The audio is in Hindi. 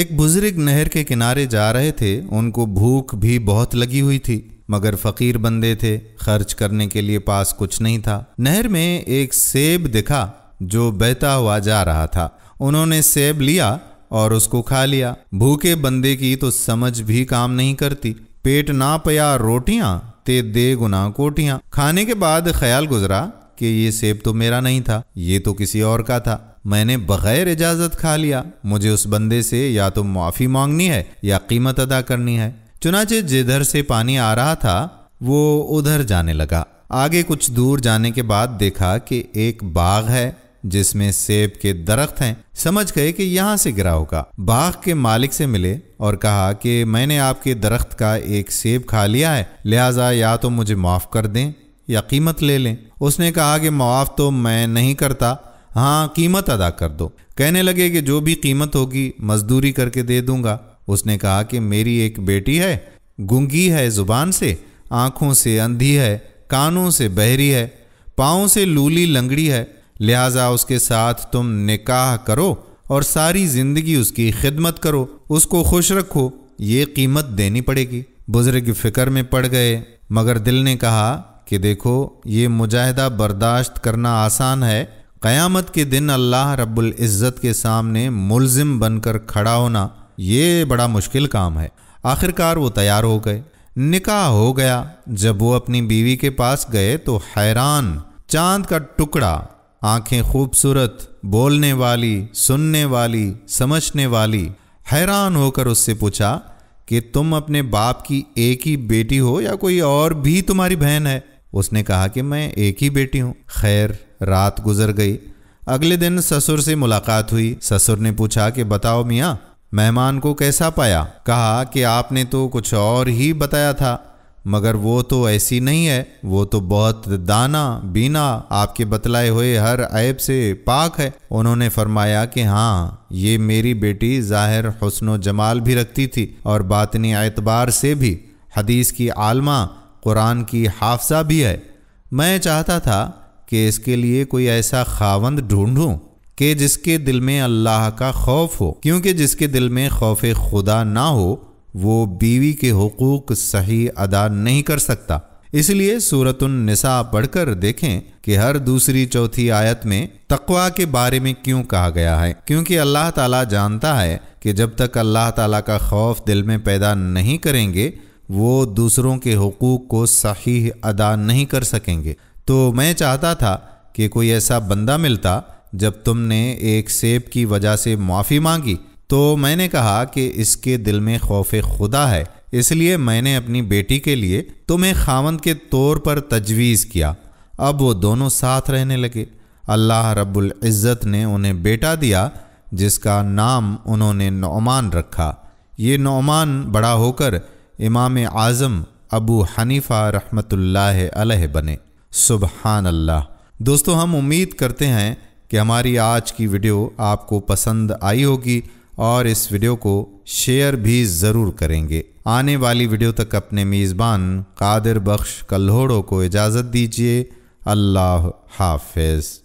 एक बुजुर्ग नहर के किनारे जा रहे थे उनको भूख भी बहुत लगी हुई थी मगर फकीर बंदे थे खर्च करने के लिए पास कुछ नहीं था नहर में एक सेब दिखा जो बहता हुआ जा रहा था उन्होंने सेब लिया और उसको खा लिया भूखे बंदे की तो समझ भी काम नहीं करती पेट ना पया रोटियां ते दे गुना कोटियां खाने के बाद ख्याल गुजरा कि ये सेब तो मेरा नहीं था ये तो किसी और का था मैंने बगैर इजाजत खा लिया मुझे उस बंदे से या तो माफ़ी मांगनी है या कीमत अदा करनी है चुनाचे जिधर से पानी आ रहा था वो उधर जाने लगा आगे कुछ दूर जाने के बाद देखा कि एक बाग है जिसमें सेब के दरख्त हैं समझ गए कि यहाँ से गिरा होगा बाग के मालिक से मिले और कहा कि मैंने आपके दरख्त का एक सेब खा लिया है लिहाजा या तो मुझे माफ़ कर दें या कीमत ले लें उसने कहा कि मुआफ़ तो मैं नहीं करता हाँ कीमत अदा कर दो कहने लगे कि जो भी कीमत होगी मजदूरी करके दे दूंगा उसने कहा कि मेरी एक बेटी है गुंगी है ज़ुबान से आँखों से अंधी है कानों से बहरी है पाँव से लूली लंगड़ी है लिहाजा उसके साथ तुम निकाह करो और सारी ज़िंदगी उसकी खिदमत करो उसको खुश रखो ये कीमत देनी पड़ेगी बुजुर्ग फिक्र में पड़ गए मगर दिल ने कहा कि देखो ये मुजाहिदा बर्दाश्त करना आसान है क़यामत के दिन अल्लाह रब्बुल इज़्ज़त के सामने मुलजिम बनकर खड़ा होना ये बड़ा मुश्किल काम है आखिरकार वो तैयार हो गए निकाह हो गया जब वो अपनी बीवी के पास गए तो हैरान चांद का टुकड़ा आंखें खूबसूरत बोलने वाली सुनने वाली समझने वाली हैरान होकर उससे पूछा कि तुम अपने बाप की एक ही बेटी हो या कोई और भी तुम्हारी बहन है उसने कहा कि मैं एक ही बेटी हूँ खैर रात गुजर गई अगले दिन ससुर से मुलाकात हुई ससुर ने पूछा कि बताओ मियाँ मेहमान को कैसा पाया कहा कि आपने तो कुछ और ही बताया था मगर वो तो ऐसी नहीं है वो तो बहुत दाना बीना आपके बतलाए हुए हर ऐब से पाक है उन्होंने फरमाया कि हाँ ये मेरी बेटी ज़ाहिर हसन जमाल भी रखती थी और बातनी एतबार से भी हदीस की आलमा कुरान की हाफसा भी है मैं चाहता था कि इसके लिए कोई ऐसा खावंद ढूंढूं कि जिसके दिल में अल्लाह का खौफ हो क्योंकि जिसके दिल में खौफ खुदा ना हो वो बीवी के हकूक़ सही अदा नहीं कर सकता इसलिए सूरतनिसा पढ़कर देखें कि हर दूसरी चौथी आयत में तकवा के बारे में क्यों कहा गया है क्योंकि अल्लाह ताला जानता है कि जब तक अल्लाह ताला का खौफ दिल में पैदा नहीं करेंगे वो दूसरों के हकूक़ को सही अदा नहीं कर सकेंगे तो मैं चाहता था कि कोई ऐसा बंदा मिलता जब तुमने एक सेब की वजह से माफ़ी मांगी तो मैंने कहा कि इसके दिल में खौफ खुदा है इसलिए मैंने अपनी बेटी के लिए तुम्हें खावंद के तौर पर तजवीज़ किया अब वो दोनों साथ रहने लगे अल्लाह रब्बुल इज़्ज़त ने उन्हें बेटा दिया जिसका नाम उन्होंने नौमान रखा ये नौमान बड़ा होकर इमाम आज़म अबू हनीफ़ा रहमत अलह बने सुबहान अल्लाह दोस्तों हम उम्मीद करते हैं कि हमारी आज की वीडियो आपको पसंद आई होगी और इस वीडियो को शेयर भी ज़रूर करेंगे आने वाली वीडियो तक अपने मेज़बान कादिर बख्श कल्होड़ों को इजाज़त दीजिए अल्लाह हाफिज़